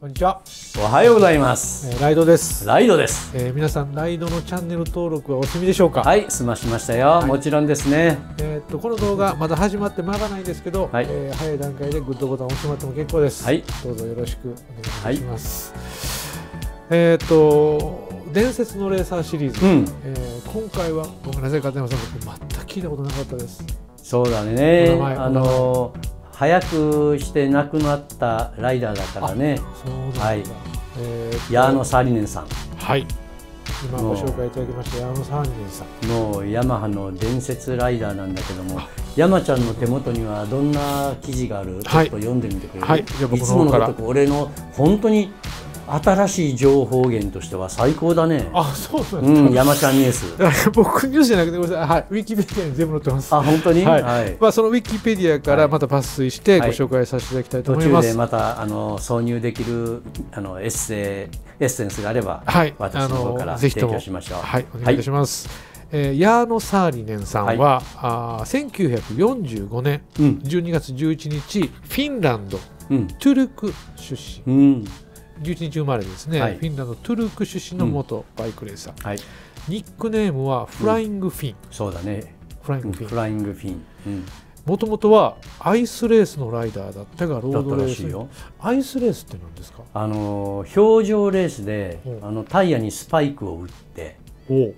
こんにちは。おはようございます。えライドです。ライドです。えー、皆さんライドのチャンネル登録はお済みでしょうか。はい、済ましましたよ。はい、もちろんですね。えー、っとこの動画まだ始まって間がないですけど、はい、えー、早い段階でグッドボタンを押してもらっても結構です。はい、どうぞよろしくお願いします。はい、えっと伝説のレーサーシリーズ、うん、え今回はごめんなさい片山さん全く聞いたことなかったです。そうだね。あのー早くして亡くなったライダーだからね。はい。えー、矢野サリネンさん。はい。今ご紹介いただきました矢野サリネンさん。のヤマハの伝説ライダーなんだけども。山ちゃんの手元にはどんな記事がある、ちょっと読んでみてくれる、はい、いつものこと俺の本当に新しい情報源としては最高だね。あ、そうですね。うん、山ちゃんニュース。僕ニュースじゃなくて、ごめんなさい。はい、ウィキペディアに全部載ってます。あ、本当に。はい。はい、まあ、そのウィキペディアからまた抜粋して、ご紹介させていただきたいと思います。はい、また、あの、挿入できる、あの、エッセイ、エッセンスがあれば。はい。私の方から提供しましょう。はい、お願いいたします。えー、ヤーノ・サーリネンさんは、はい、あ1945年12月11日、うん、フィンランド、うん、トゥルク出身。うん11日生まれですね、はい、フィンランドトゥルク出身の元バイクレーサー、うんはい、ニックネームはフライングフィン、うん、そうだねフライングフィン、フライングフィン、もともとはアイスレースのライダーだったがロードレースよアイスレースって何ですかあの表情レースであのタイヤにスパイクを打って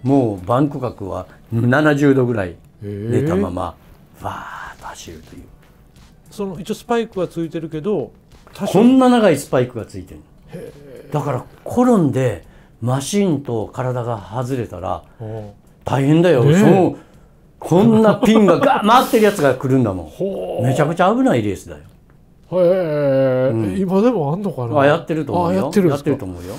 もうバンク角は70度ぐらい出たままバーッと走るというその一応スパイクはついてるけどこんな長いスパイクがついてるだから転んでマシンと体が外れたら大変だよ、ね、そのこんなピンがが 回ってるやつが来るんだもんめちゃくちゃ危ないレースだよへえ、うん、今でもあんのかなあやってると思うよやってると思うよ、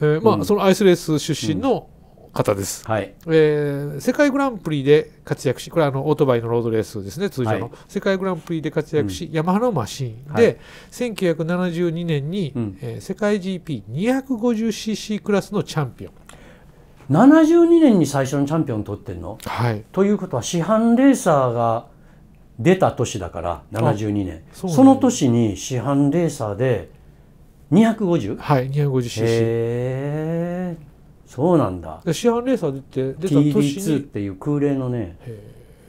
えー、まあ、うん、そのアイスレース出身の方です、はい、えー、世界グランプリで活躍しこれはあのオートバイのロードレースですね通常の、はい、世界グランプリで活躍し、うん、ヤマハのマシンで、はい、1972年に、うん、えー、世界 GP250cc クラスのチャンピオン72年に最初のチャンピオン取ってんの、はい、ということは市販レーサーが出た年だから72年そ,、その年に市販レーサーで 250? はい 250cc。へえそうなんだで市販レーサー出て出た年に TD2 っていう空冷のね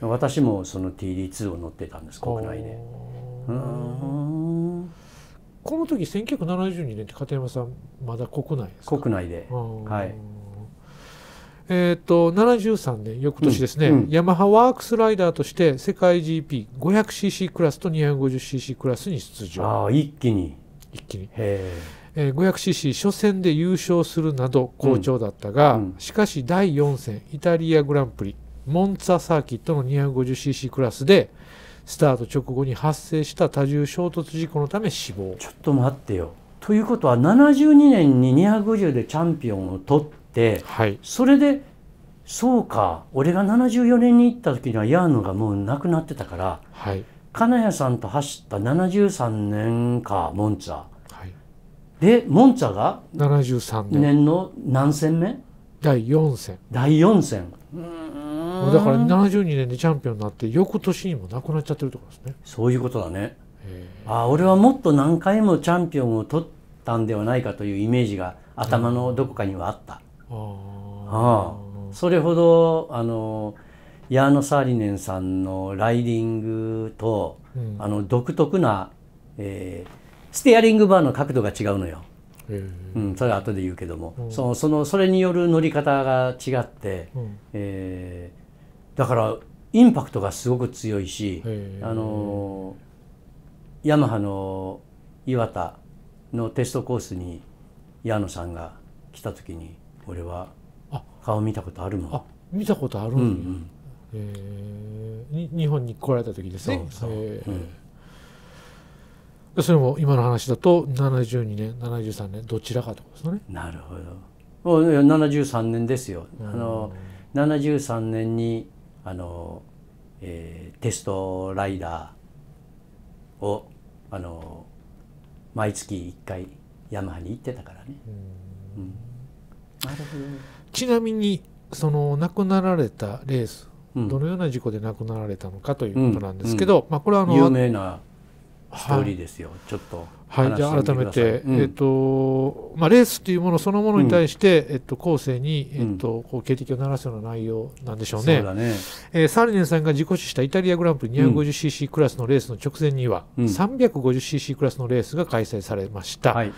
私もその TD2 を乗ってたんです国内でこの時1972年って片山さんまだ国内ですか国内ではいえーと、と73年翌年ですね、うんうん、ヤマハワークスライダーとして世界 GP500cc クラスと 250cc クラスに出場ああ一気に一気に。えー、500cc 初戦で優勝するなど好調だったが、うんうん、しかし第4戦イタリアグランプリモンツァサーキットの 250cc クラスでスタート直後に発生した多重衝突事故のため死亡ちょっと待ってよということは72年に250でチャンピオンを取って、はい、それでそうか俺が74年に行った時にはヤーノがもう亡くなってたから、はい、金谷さんと走った73年かモンツァ、はい、でモンツァが73年の何戦目第4戦第4戦うんだから72年でチャンピオンになって翌年にもなくなっちゃってるとこですねそういうことだねあ俺はもっと何回もチャンピオンを取ったんではないかというイメージが頭のどこかにはあった、うん、ああそれほどあのヤーノ・サーリネンさんのライディングと、うん、あの独特な、えー、ステアリングバーの角度が違うのよ。うん、それは後で言うけども、うん、そのそのそれによる乗り方が違って、うん、えー、だからインパクトがすごく強いし、あのヤマハの岩田のテストコースに矢野さんが来た時に俺は顔見たことあるもん。見たことあるうんうんえー、日本に来られた時ですねそそれも今の話だと72年73年どちらかとですねなるほど73年ですよ、うん、あの73年にあの、えー、テストライダーをあの毎月1回ヤマハに行ってたからね、うん、なるほどちなみにその亡くなられたレースどのような事故で亡くなられたのかということなんですけど、まあ、これはあの有名なストーリーですよ、はい、ちょっとはい、じゃあ改めて、うん、えっ、とまあ、レースというものそのものに対して、うん、えっ、と、後世に、えっ、と、こう警笛を鳴らすような内容なんでしょうね。うねえー、サーリネンさんが事故死したイタリアグランプリ 250cc クラスのレースの直前には、うん、350cc クラスのレースが開催されました。はい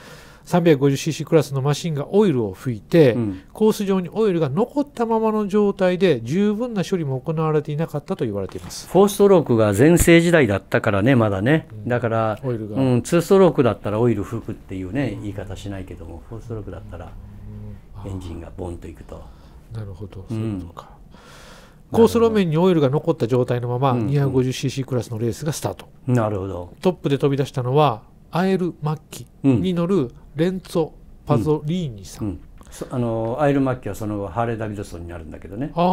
350cc クラスのマシンがオイルを拭いて、うん、コース上にオイルが残ったままの状態で十分な処理も行われていなかったと言われています4ストロークが全盛時代だったからねまだね、だからオイルが、うん、2ストロークだったらオイル拭くっていうね、うん、言い方しないけども4ストロークだったらエンジンがボンといくと。なるほどそういうことか、コース路面にオイルが残った状態のまま 250cc クラスのレースがスタート、なるほどトップで飛び出したのはアエル・マッキに乗るレンツォ・パゾリーニさん、うんうん、あのアエル・マッキはそのハーレー・ダビドソンになるんだけどねああ、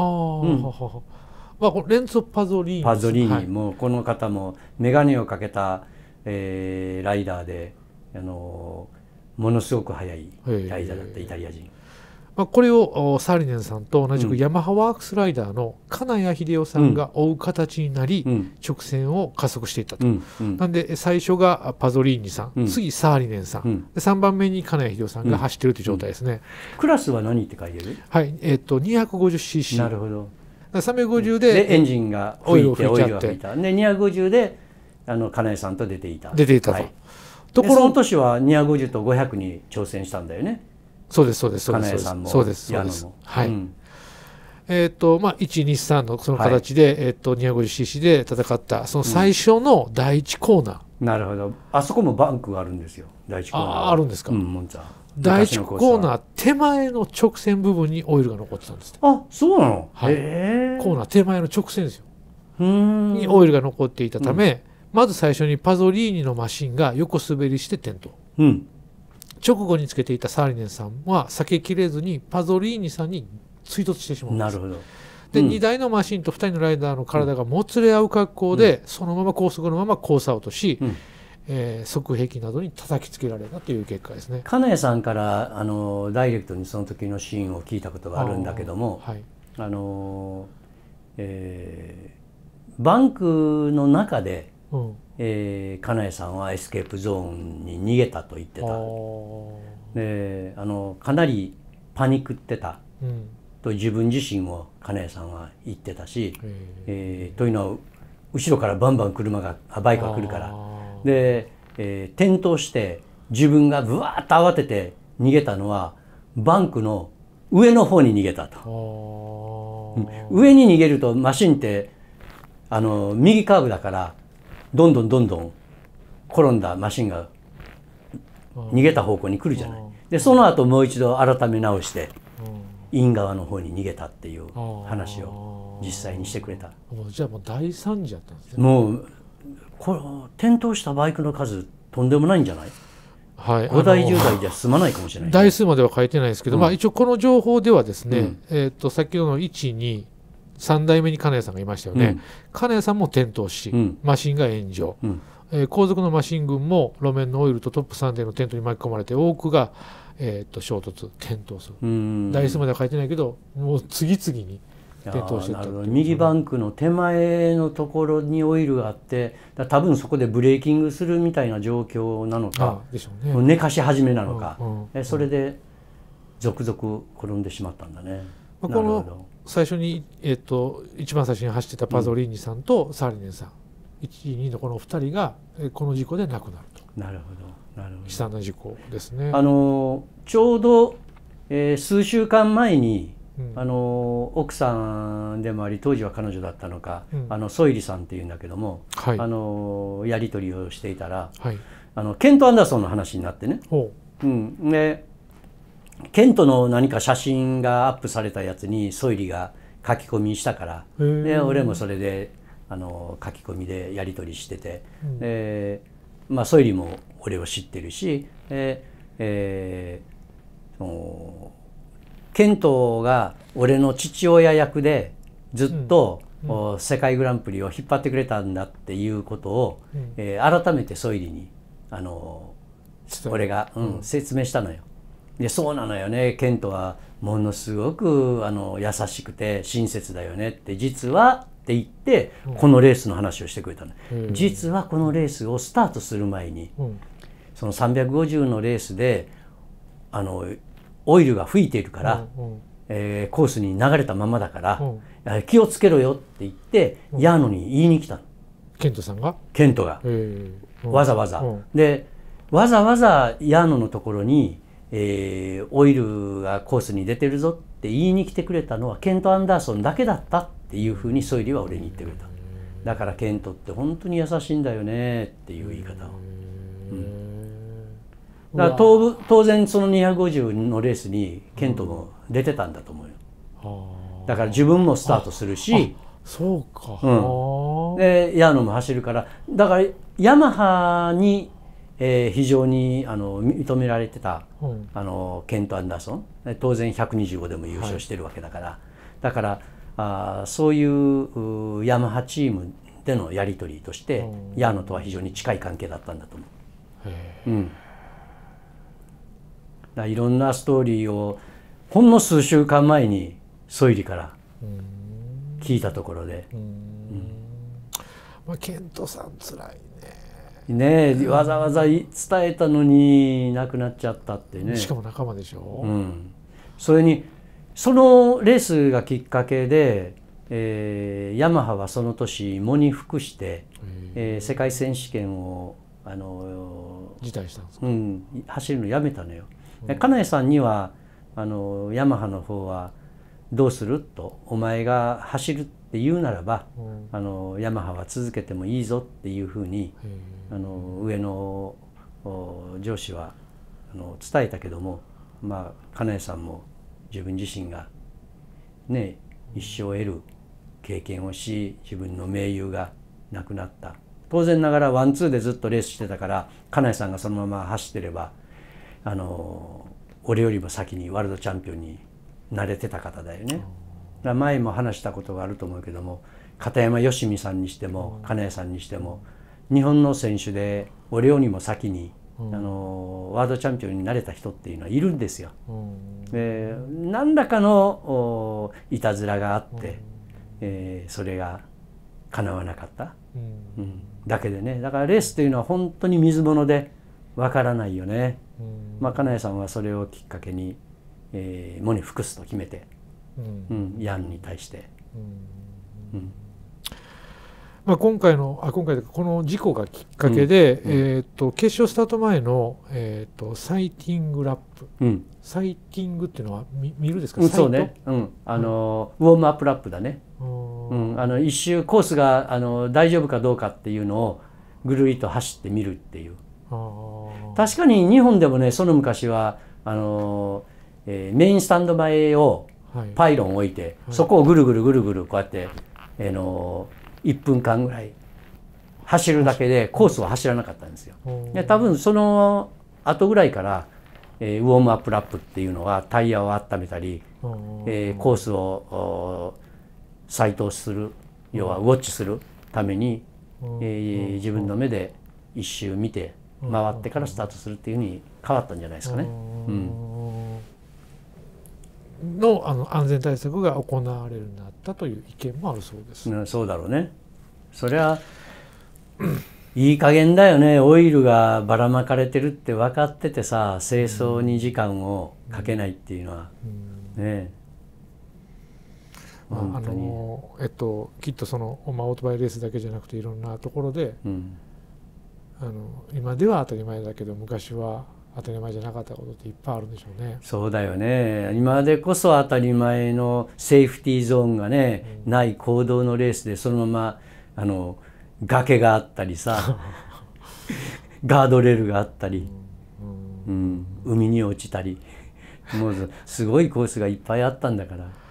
まあ、こレンツォ・パゾリーニパゾリーニも、はい、この方も眼鏡をかけた、えー、ライダーであのものすごく速いライダーだったイタリア人。まあ、これをサリネンさんと同じくヤマハワークスライダーの金谷秀夫さんが追う形になり、直線を加速していったと、うんうん、なんで最初がパゾリーニさん、次サーリネンさん、で3番目に金谷秀夫さんが走ってるという状態ですね、クラスは何って書いてるはいえー、っと 250cc なるほど350ででエンジンが置いて、お、いちゃってで250であの金谷さんと出ていた出ていたと、はい、ところその年は250と500に挑戦したんだよねそうですそうですそうですそうですそうですはい、うん、えっ、ー、とまあ123のその形で、はい、えっ、ー、と 250cc で戦ったその最初の第1コーナー、うん、なるほどあそこもバンクがあるんですよ第1コーナーああるんですか、うん、第1コーナー手前の直線部分にオイルが残ってたんですあそうなの、はい、コーナー手前の直線ですよにオイルが残っていたため、まず最初にパゾリーニのマシンが横滑りして転倒、うん、直後につけていたサーリネンさんは避けきれずにパゾリーニさんに追突してしまうんです。なるほどで、うん、2台のマシンと2人のライダーの体がもつれ合う格好で、うん、そのまま高速のままコースアウトし、うん、えー、側壁などに叩きつけられたという結果ですね金谷さんからあのダイレクトにその時のシーンを聞いたことがあるんだけどもあ、はい、あの、えー、バンクの中で、うんえー、金井さんはエスケープゾーンに逃げたと言ってたであのかなりパニックってた、と自分自身を金谷さんは言ってたし、えー、というのは後ろからバンバン車がバイクが来るからで、えー、転倒して自分がぶわっと慌てて逃げたのはバンクの上の方に逃げたと、上に逃げるとマシンってあの右カーブだからどんどんどんどん転んだマシンが逃げた方向に来るじゃない。でその後もう一度改め直して院側の方に逃げたっていう話を実際にしてくれた。じゃあもう大惨事だったんですね。もうこ転倒したバイクの数とんでもないんじゃないはい、5台10台じゃ済まないかもしれない、台数までは書いてないですけど、うん、まあ、一応この情報ではですね、うん、えーと、先ほどの1、2、3代目に金谷さんがいましたよね、うん、金谷さんも転倒し、うん、マシンが炎上、うん、えー、後続のマシン群も路面のオイルとトップ3点の転倒に巻き込まれて多くが、えー、と衝突転倒する台数までは書いてないけどもう次々に転倒してった右バンクの手前のところにオイルがあって多分そこでブレーキングするみたいな状況なのかでしょう、ね、寝かし始めなのか、うんうん、それで続々転んでしまったんだね。まあ、この最初に、えっと、一番最初に走ってたパゾリーニさんとサーリネンさん、うん、1位2位のこの2人がこの事故で亡くなるとなるほどなるほど悲惨な事故ですねあのちょうど、えー、数週間前に、うん、あの奥さんでもあり当時は彼女だったのか、うん、あのソイリさんっていうんだけども、はい、あのやり取りをしていたら、はい、あのケント・アンダーソンの話になってね。ううん、でケントの何か写真がアップされたやつにソイリが書き込みしたからで俺もそれであの書き込みでやり取りしてて、うん、えー、まあ、ソイリも俺を知ってるし、えーえそのケントが俺の父親役でずっと、うんうん、世界グランプリを引っ張ってくれたんだっていうことを、うん、えー、改めてソイリにあの俺が、うん、説明したのよ。でそうなのよねケントはものすごくあの優しくて親切だよねって実はって言って、このレースの話をしてくれたの、うん、実はこのレースをスタートする前に、うん、その350のレースであのオイルが吹いているから、うんうん、えー、コースに流れたままだから、うん、気をつけろよって言って、ヤーノに言いに来たの。ケントさんがケントが、わざわざ、でわざわざヤーノのところにえー、オイルがコースに出てるぞって言いに来てくれたのはケント・アンダーソンだけだったっていうふうにソイリーは俺に言ってくれただからケントって本当に優しいんだよねっていう言い方を、うん、だから当然その250のレースにケントも出てたんだと思うよ、だから自分もスタートするしそうか、うん、でヤーノも走るからだからヤマハにえー、非常にあの認められてた、うん、あのケント・アンダーソン当然125でも優勝してるわけだから、はい、だからあそういうヤマハチームでのやり取りとして、うん、ヤーノとは非常に近い関係だったんだと思う。うん、だいろんなストーリーをほんの数週間前にソイリから聞いたところで。うんまあ、ケントさん辛いねえ、わざわざ伝えたのになくなっちゃったってねしかも仲間でしょ、うん、それにそのレースがきっかけで、えー、ヤマハはその年喪に服して、えー、世界選手権をあの辞退したんですか、うん、走るのやめたのよ。金谷さんにはあのヤマハの方はどうするとお前が走るって言うならば、うん、あのヤマハは続けてもいいぞっていうふうにあの上の上司はあの伝えたけどもまあ金谷さんも自分自身がね一生得る経験をし自分の盟友が亡くなった当然ながらワンツーでずっとレースしてたから金谷さんがそのまま走ってればあの俺よりも先にワールドチャンピオンに慣れてた方だよね。前も話したことがあると思うけども片山よ美さんにしても金谷さんにしても日本の選手で俺よりも先に、あのワールドチャンピオンになれた人っていうのはいるんですよ。で何らかのいたずらがあって、えー、それが叶わなかった、うんだけでねだからレースというのは本当に水物でわからないよね。まあ、金谷さんはそれをきっかけにえー、に服すと決めて、うん、うん、ヤンに対して。うん、うんまあ、今回のあ今回この事故がきっかけで、うん、えーと、決勝スタート前の、えーと、サイティングラップ、うん、サイティングっていうのは見見るですか、うん、そうね、うんあのウォームアップラップだね、うん、あの一周コースがあの大丈夫かどうかっていうのをぐるりと走ってみるっていう確かに日本でもねその昔はあのえー、メインスタンド前をパイロン置いて、はいはい、そこをぐるぐるぐるぐるこうやって、えー、の1分間ぐらい走るだけでコースは走らなかったんですよ。で多分その後ぐらいから、えー、ウォームアップラップっていうのはタイヤを温めたり、えー、コースを再投する要はウォッチするために、えー、自分の目で一周見て回ってからスタートするっていうふうに変わったんじゃないですかね。うんのあの安全対策が行われるようになったという意見もあるそうです。うん、そうだろうねそりゃいい加減だよねオイルがばらまかれてるって分かっててさ清掃に時間をかけないっていうのは、うん、ねまあ、あのえっときっとその、まあ、オートバイレースだけじゃなくていろんなところで、うん、あの今では当たり前だけど昔は当たり前じゃなかったことっていっぱいあるんでしょうね。そうだよね今でこそ当たり前のセーフティーゾーンがね、うん、ない行動のレースでそのままあの崖があったりさ ガードレールがあったり、うん、うん、海に落ちたりもうすごいコースがいっぱいあったんだから。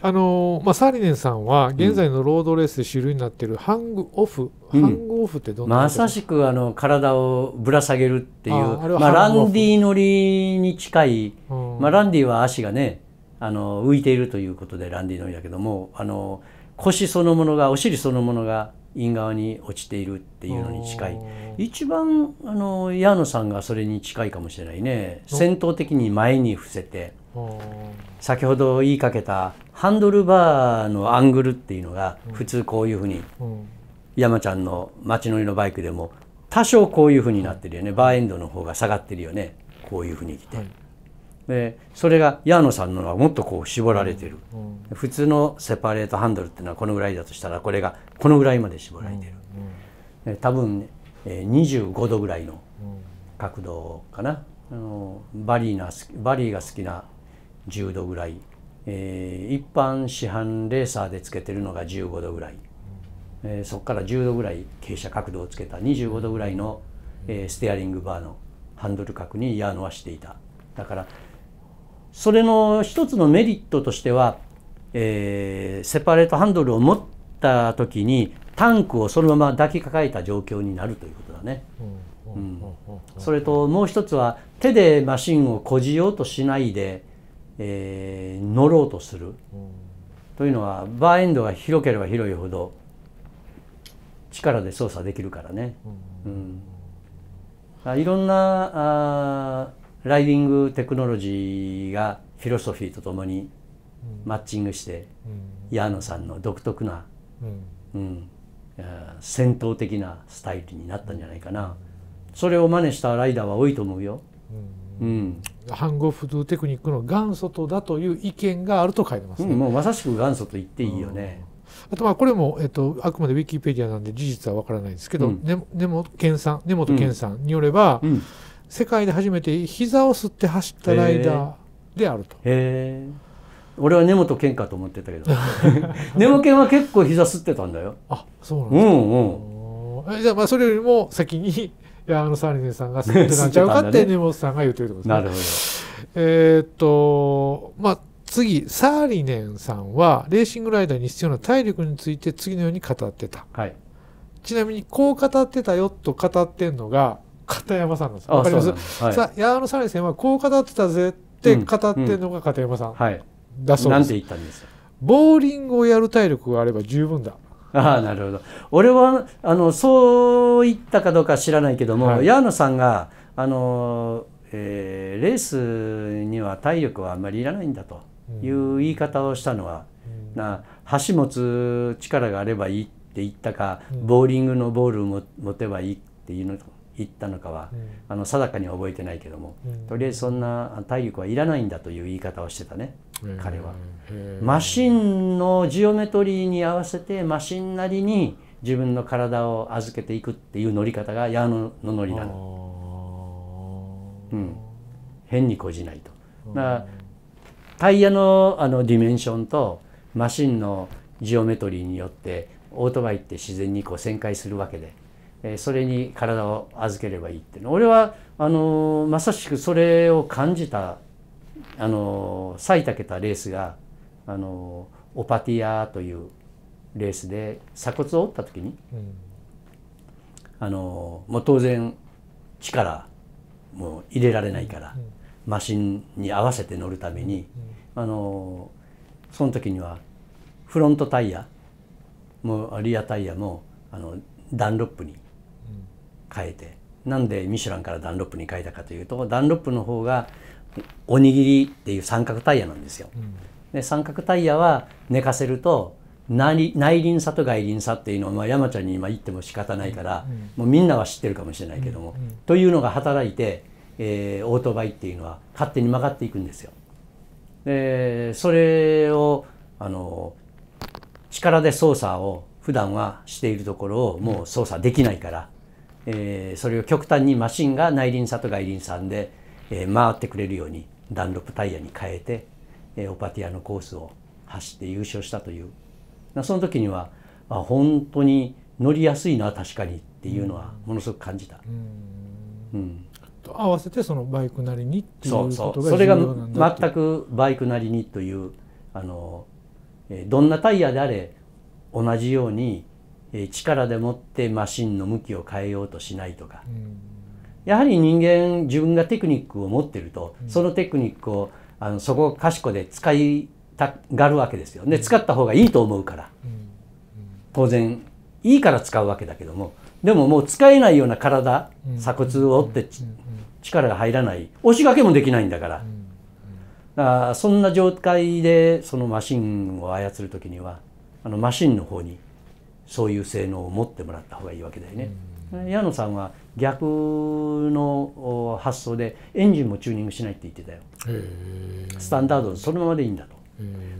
あの、まあ、サーリネンさんは現在のロードレースで主流になっているハングオフ、うん、ハングオフってどんなまさしくあの体をぶら下げるっていうまあ、ランディ乗りに近い、うん、まあ、ランディは足がねあの浮いているということでランディ乗りだけどもあの腰そのものがお尻そのものがイン側に落ちているっていうのに近い一番あの矢野さんがそれに近いかもしれないね戦闘的に前に伏せて。先ほど言いかけたハンドルバーのアングルっていうのが普通こういうふうに山ちゃんの街乗りのバイクでも多少こういうふうになってるよねバーエンドの方が下がってるよねこういうふうに来て、はい、でそれが矢野さんのはもっとこう絞られてる、普通のセパレートハンドルっていうのはこのぐらいだとしたらこれがこのぐらいまで絞られてる、多分、25度ぐらいの角度かなあのバリーなバリーが好きな10度ぐらい、えー、一般市販レーサーでつけてるのが15度ぐらい、えー、そこから10度ぐらい傾斜角度をつけた25度ぐらいの、えー、ステアリングバーのハンドル角にヤーノはしていただからそれの一つのメリットとしては、えー、セパレートハンドルを持った時にタンクをそのまま抱きかかえた状況になるということだね。うん、うん、それともう一つは手でマシンをこじようとしないで、えー、乗ろうとする、というのはバーエンドが広ければ広いほど力で操作できるからね、うんあいろんなあライディングテクノロジーがフィロソフィーとともにマッチングして、うん、矢野さんの独特な、うん、うん、戦闘的なスタイルになったんじゃないかな、それを真似したライダーは多いと思うよ。うんうん、反語普通テクニックの元祖とだという意見があると書いてます、ねうん、もうまさしく元祖と言っていいよね。あとまあこれも、えっと、あくまでウィキペディアなんで事実はわからないですけど、根本健さん根本健さんによれば、世界で初めて膝をすって走ったライダーであると。へえ。俺は根本健かと思ってたけど 根本健は結構膝すってたんだよ。あそうなんですか、うんうんじゃまあそれよりも先にあのサリネンさんが吸ってたんちゃうかって根本さんが言ってるってことですね。えっと、まあ、次、サーリネンさんは、レーシングライダーに必要な体力について次のように語ってた。はい。ちなみに、こう語ってたよと語ってんのが、片山さんなんです。わかります、はい、さ矢野サリネンさんは、こう語ってたぜって語ってんのが片山さん。はい。だそうです。なんて言ったんですボーリングをやる体力があれば十分だ。ああなるほど俺はあのそう言ったかどうか知らないけども、はい、矢野さんがあの、えー、レースには体力はあんまりいらないんだという言い方をしたのは、うん、な箸持つ力があればいいって言ったか、うん、ボーリングのボールを持てばいいっていうの行ったのかは、うん、あの定かには覚えてないけども、うん、とりあえずそんな体力はいらないんだという言い方をしてたね、彼は。マシンのジオメトリーに合わせてマシンなりに自分の体を預けていくっていう乗り方が矢野の乗りなの。うん、変にこじないと。だからタイヤのあのディメンションとマシンのジオメトリーによってオートバイって自然にこう旋回するわけで。えそれに体を預ければいいっていうの俺はあのまさしくそれを感じたあのいたけたレースがあのオパティアというレースで鎖骨を折った時に、うん、あのもう当然力もう入れられないから、うん、マシンに合わせて乗るために、うん、あのその時にはフロントタイヤもリアタイヤもあのダンロップに変えてなんでミシュランからダンロップに変えたかというとダンロップの方がおにぎりっていう三角タイヤなんですよ。うん、で三角タイヤは寝かせると内輪差と外輪差っていうのは、まあ、山ちゃんに今言っても仕方ないから、うん、もうみんなは知ってるかもしれないけども、うん、というのが働いて、えー、オートバイっていうのは勝手に曲がっていくんですよ。でそれをあの力で操作を普段はしているところをもう操作できないから、えー、それを極端にマシンが内輪差と外輪差で、えー、回ってくれるようにダンロップタイヤに変えて、えー、オパティアのコースを走って優勝したというその時にはあ本当に乗りやすいな確かにっていうのはものすごく感じた。うん、うん、と合わせてそのバイクなりにっていうことがそれが全くバイクなりにというあの、えー、どんなタイヤであれ同じように力でもってマシンの向きを変えようとしないとか、やはり人間自分がテクニックを持ってると、そのテクニックをあのそこかしこで使いたがるわけですよ。で使った方がいいと思うから、当然いいから使うわけだけどもでももう使えないような体鎖骨を折って力が入らない押し掛けもできないんだから。だからそんな状態でそのマシンを操る時にはあのマシンの方にそういう性能を持ってもらった方がいいわけだよね。矢野さんは逆の発想でエンジンもチューニングしないって言ってたよ。スタンダードそのままでいいんだと。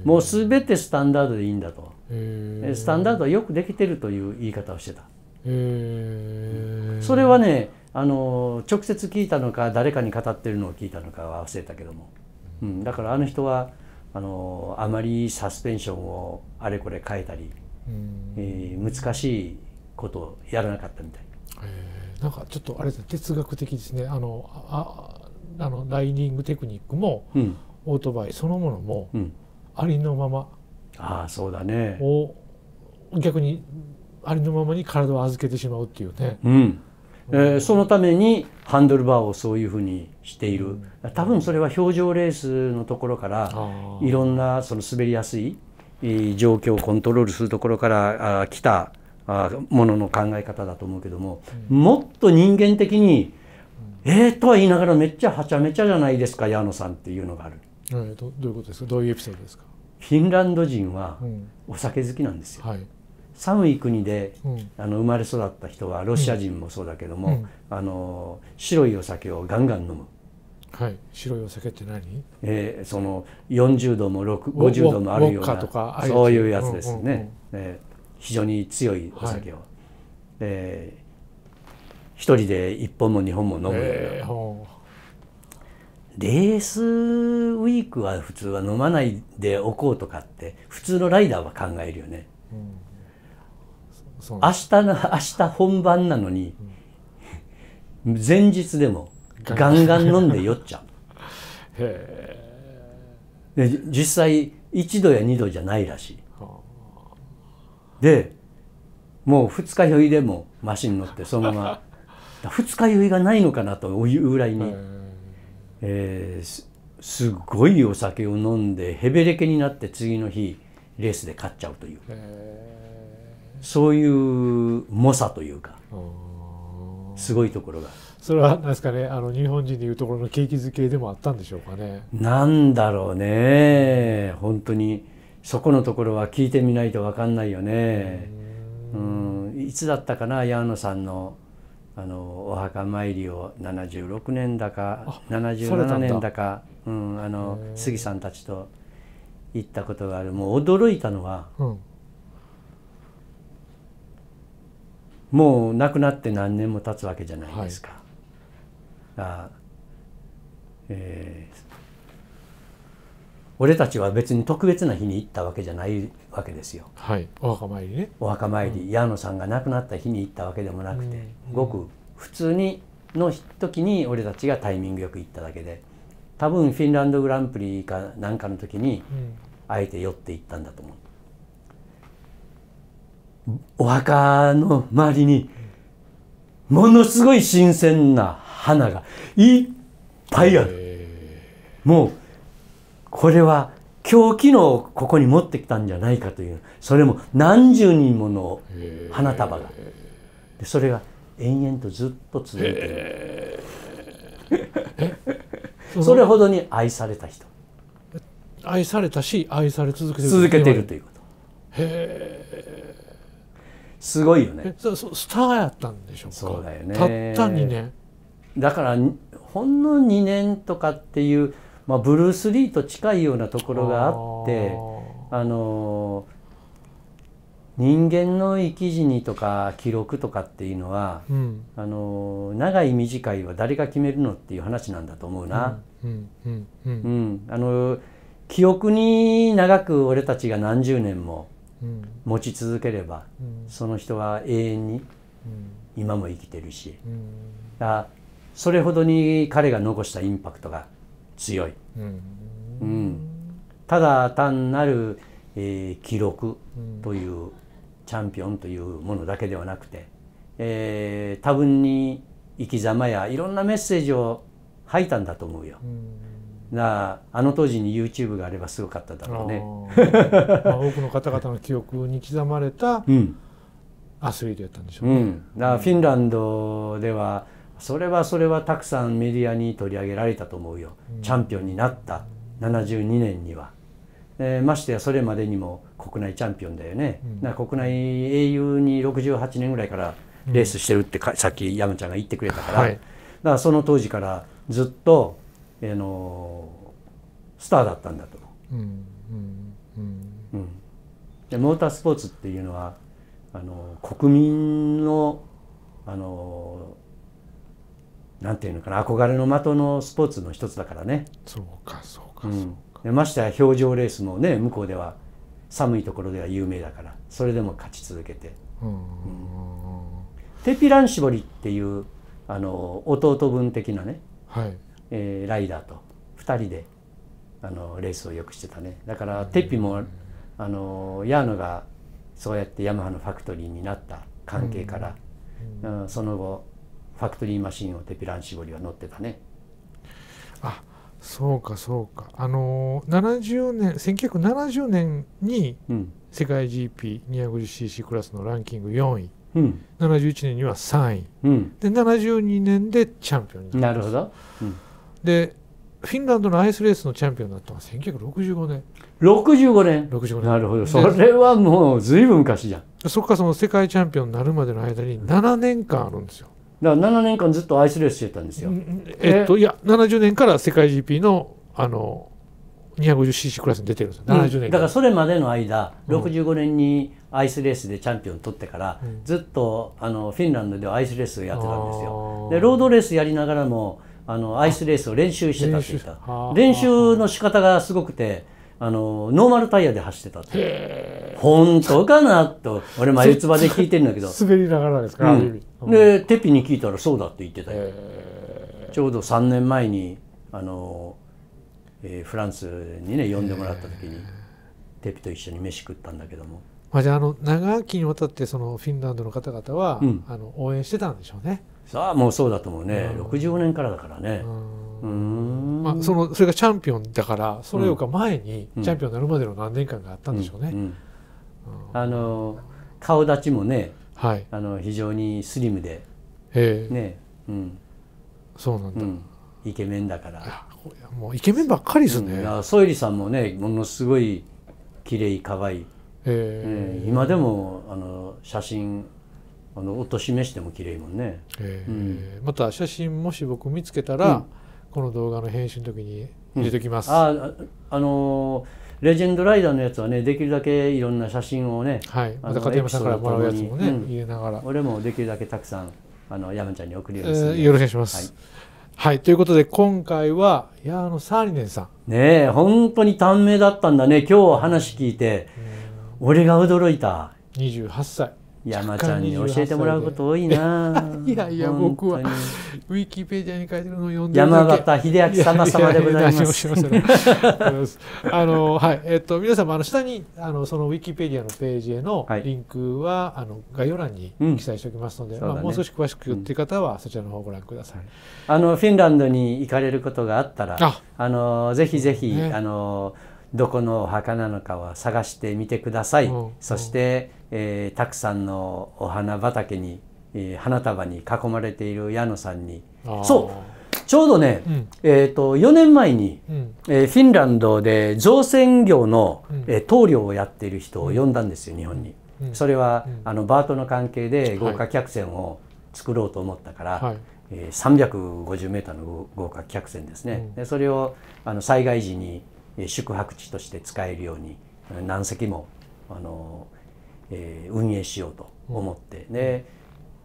もう全てスタンダードでいいんだと。スタンダードはよくできてるという言い方をしてた。それはねあの直接聞いたのか誰かに語ってるのを聞いたのかは忘れたけども、うん、だからあの人はあのあまりサスペンションをあれこれ変えたりえー、難しいことをやらなかったみたい。えー、なんかちょっとあれ哲学的ですねあのああのライディングテクニックも、うん、オートバイそのものも、うん、ありのままあそうだねを逆にありのままに体を預けてしまうっていうね、うん、えー、そのためにハンドルバーをそういうふうにしている、多分それは表情レースのところからいろんなその滑りやすい状況をコントロールするところから来たものの考え方だと思うけども、もっと人間的に「ええ」とは言いながらめっちゃはちゃめちゃじゃないですか矢野さんっていうのがある。えー、どどういうことですかどういうエピソードですかフィンランド人はお酒好きなんですよ。寒い国で、うん、あの生まれ育った人はロシア人もそうだけども、うん、あの白いお酒をガンガン飲む、はい、白いお酒って何？えー、その40度も50度もあるようなそういうやつですね、うんうんうん、えー、非常に強いお酒を、はい、えー、一人で1本も2本も飲むような、えー、レースウィークは普通は飲まないでおこうとかって普通のライダーは考えるよね、うん、明日の明日本番なのに、うん、前日でもガンガン飲んで酔っちゃう へえで実際1度や2度じゃないらしいでもう二日酔いでもマシン乗ってそのまま 二日酔いがないのかなというぐらいに、えー、すすごいお酒を飲んでへべれけになって次の日レースで勝っちゃうというそういう猛者というかすごいところが。それは何ですかねあの日本人でいうところの景気づけでもあったんでしょうかね。なんだろうね本当にそこのところは聞いてみないと分かんないよね。うんいつだったかな矢野さんのあのお墓参りを76年だか77年だかうん、あの杉さんたちと行ったことがあるもう驚いたのは、うん、もう亡くなって何年も経つわけじゃないですか。はいあ、えー、俺たちは別に特別な日に行ったわけじゃないわけですよ。はい、お墓参りね。お墓参り、うん、矢野さんが亡くなった日に行ったわけでもなくて、うんうん、ごく普通にの時に俺たちがタイミングよく行っただけで多分フィンランドグランプリかなんかの時に、あえて寄って行ったんだと思う。お墓の周りにものすごい新鮮な花がいっぱいあるもうこれは今日昨日ここに持ってきたんじゃないかというそれも何十人もの花束がでそれが延々とずっと続いてるそれほどに愛された人愛されたし愛され続けてる続けてるということへえすごいよねそそスターやったんでしょうそうだよねたった2年だからほんの2年とかっていう、まあ、ブルース・リーと近いようなところがあってあの人間の生き死にとか記録とかっていうのは、うん、あの長い短いは誰が決めるのっていう話なんだと思うな。記憶に長く俺たちが何十年も持ち続ければ、その人は永遠に今も生きてるし、だそれほどに彼が残したインパクトが強い、うんただ単なる、えー、記録という、チャンピオンというものだけではなくて、えー、多分に生き様やいろんなメッセージを吐いたんだと思うよ。なあの当時に YouTube があればすごかっただろうね。まあ、多くの方々の記憶に刻まれたアスリートやったんでしょうね。うん、だフィンランドではそれはそれはたくさんメディアに取り上げられたと思うよ、うん、チャンピオンになった72年には。えー、ましてやそれまでにも国内チャンピオンだよね、うん、国内英雄に68年ぐらいからレースしてるって、うん、さっき山ちゃんが言ってくれたから、はい、だからその当時からずっとあのスターだったんだと。うんうん、でモータースポーツっていうのはあの国民のあのなんていうのかな憧れの的のスポーツの一つだからね。そうかそうかそうか。ましてや表情レースもね向こうでは寒いところでは有名だからそれでも勝ち続けて。テピラン絞りっていうあの弟分的なね、はい、えー、ライダーと2人であのレースをよくしてたねだからテッピもあのヤーノがそうやってヤマハのファクトリーになった関係から、うん、うん、その後ファクトリーマシンをテピラン絞りは乗ってたね。あそうかそうかあの70年1970年に世界 GP250cc クラスのランキング4位、うん、71年には3位、うん、で72年でチャンピオンにななるほど、うんでフィンランドのアイスレースのチャンピオンになったのは1965年65年65年なるほどそれはもうずいぶん昔じゃんそっかその世界チャンピオンになるまでの間に7年間あるんですよだから7年間ずっとアイスレースしてたんですよえっといや70年から世界 GP のあの 250cc クラスに出てるんですよ、うん、70年だからそれまでの間、65年にアイスレースでチャンピオン取ってから、うん、ずっとあのフィンランドではアイスレースをやってたんですよでロードレースやりながらもあのアイスレースを練習してたって言った練習の仕方がすごくてあのノーマルタイヤで走ってたって本当かなと俺眉唾で聞いてるんだけど滑りながらですか、うん、でテピに聞いたらそうだって言ってたよちょうど3年前にあの、えー、フランスにね呼んでもらった時にテピと一緒に飯食ったんだけどもまあ、じゃあの長きにわたってそのフィンランドの方々は、うん、あの応援してたんでしょうね。さあもうそうだと思うね、うん、65年からだからね。うんまあ、そのそれがチャンピオンだからそれよりか前にチャンピオンになるまでの何年間があったんでしょうね。あの顔立ちもね、はい、あの非常にスリムで、ねうん、そうなんだ、うん、イケメンだからもうイケメンばっかりですね、うん、ソイリさんもねものすごい綺麗可愛い、えーえー、今でもあの写真あの落とし目しても綺麗もんね、えー、うん、また写真もし僕見つけたら、うん、この動画の編集の時に入れてきます、うん、ああのー、レジェンドライダーのやつはねできるだけいろんな写真をね、はい、また片山さんからもらうやつもね、入れながら俺もできるだけたくさんあの山ちゃんに送るようにする、えー、よろしくお願いします、はいはい、ということで今回はいやあのサーリネンさんねえ本当に短命だったんだね今日話聞いて、俺が驚いた28歳山ちゃんに教えてもらうこと多いな いやいや僕はウィキペディアに書いてるのを読んで山形秀明様様でございますあのはいえっと皆様あの下にあのそのウィキペディアのページへのリンクは、はい、あの概要欄に記載しておきますので、うんまあ、もう少し詳しくっていう方は、そちらの方をご覧ください、うん、あのフィンランドに行かれることがあったらあのぜひぜひ、ね、あのどこのお墓なのかは探してみてください、うん、そして、えー、たくさんのお花畑に、えー、花束に囲まれている矢野さんにそうちょうどね、うん、えーと、4年前に、うん、えー、フィンランドで造船業の、うん、え棟梁をやっている人を呼んだんですよ日本に。それは、あのバートの関係で豪華客船を作ろうと思ったから、はい、えー、350メーターの豪華客船ですね、でそれをあの災害時に宿泊地として使えるように何隻もあのえー、運営しようと思って、で、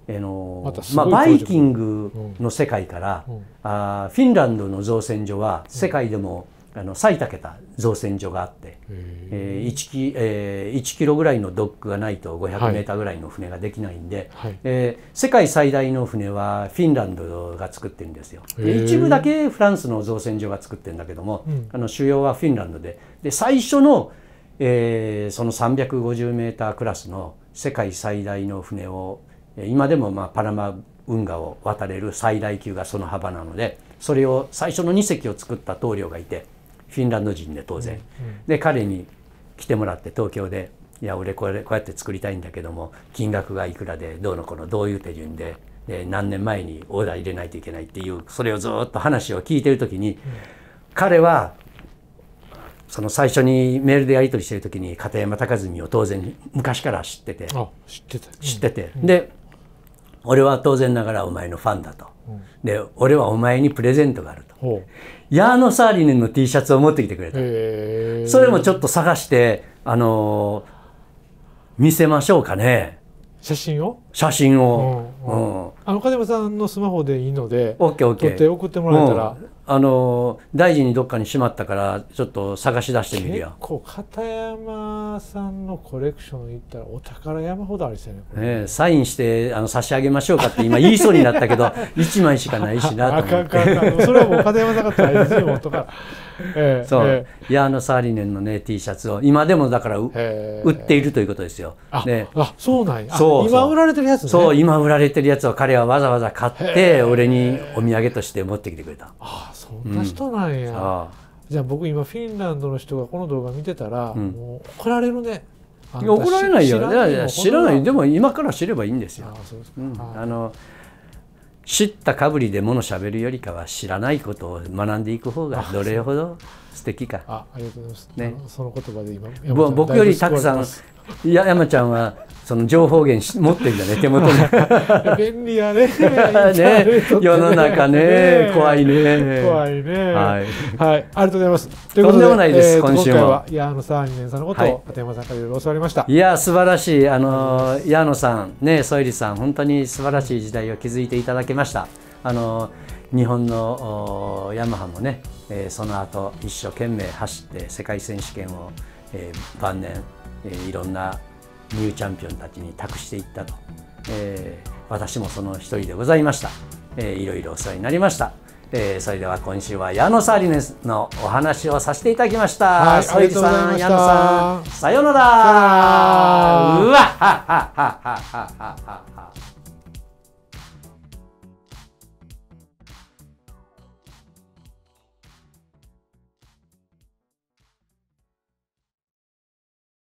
あのまあ、バイキングの世界から、うん、あフィンランドの造船所は世界でも、あの最たけた造船所があって、えー 1, キえー、1キロぐらいのドックがないと500メーターぐらいの船ができないんで、はい、えー、世界最大の船はフィンランドが作ってるんですよ。で一部だけフランスの造船所が作ってるんだけども、うん、あの主要はフィンランドでで最初のえー、その350メータークラスの世界最大の船を今でもまあパナマ運河を渡れる最大級がその幅なのでそれを最初の2隻を作った棟梁がいてフィンランド人で当然、うんうん、で彼に来てもらって東京で「いや俺これこうやって作りたいんだけども金額がいくらでどうのこのどういう手順でで何年前にオーダー入れないといけない」っていうそれをずっと話を聞いてる時に、うん、彼はその最初にメールでやり取りしてる時に片山隆文を当然昔から知ってて知ってて知ってて、で俺は当然ながらお前のファンだと、うん、で俺はお前にプレゼントがあると、ヤーノ・サーリネンの T シャツを持ってきてくれたそれもちょっと探してあのー、見せましょうかね写真を写真を、うんうん、あの金間さんのスマホでいいので撮って送ってもらえたら、あの大臣にどっかにしまったからちょっと探し出してみるよ結構片山さんのコレクション行ったらお宝山ほどありそうねねサインしてあの差し上げましょうかって今言いそうになったけど1 枚しかないしなと思ってそれはもう片山さんが大臣をとか。えー、そう、えー、ヤーノ・サーリネンのね T シャツを今でもだから、えー、売っているということですよ。あ、ね、あそうなんや。そう今売られてるるやつ、ね、そう今売られてるやつを彼はわざわざ買って俺にお土産として持ってきてくれたああそんな人なんや、うん、じゃあ僕今フィンランドの人がこの動画見てたら、うん、もう怒られるねいや怒られないよいい知らないでも今から知ればいいんですよあの知ったかぶりでものしゃべるよりかは知らないことを学んでいく方がどれほど素敵かあありがとうございます、ね、その言葉で今僕よりたくさん山ちゃんはその情報源し持ってるんだね 手元に便利やね ね 世の中ね怖いね怖いねはい、はい、ありがとうございますとんでもないです、えー、今週は矢野さん二年さんのことを、はい、山さんからいろいろ教わりましたいや素晴らしいあの矢野さんねソイリさん本当に素晴らしい時代を築いていただきましたあの日本のヤマハもね、えー、その後一生懸命走って世界選手権を、えー、晩年、えー、いろんなニューチャンピオンたちに託していったと、えー、私もその一人でございました、えー、いろいろお世話になりました、えー、それでは今週は矢野サーリネスのお話をさせていただきました、はい、ソイさん矢野さんさようならうわははははははは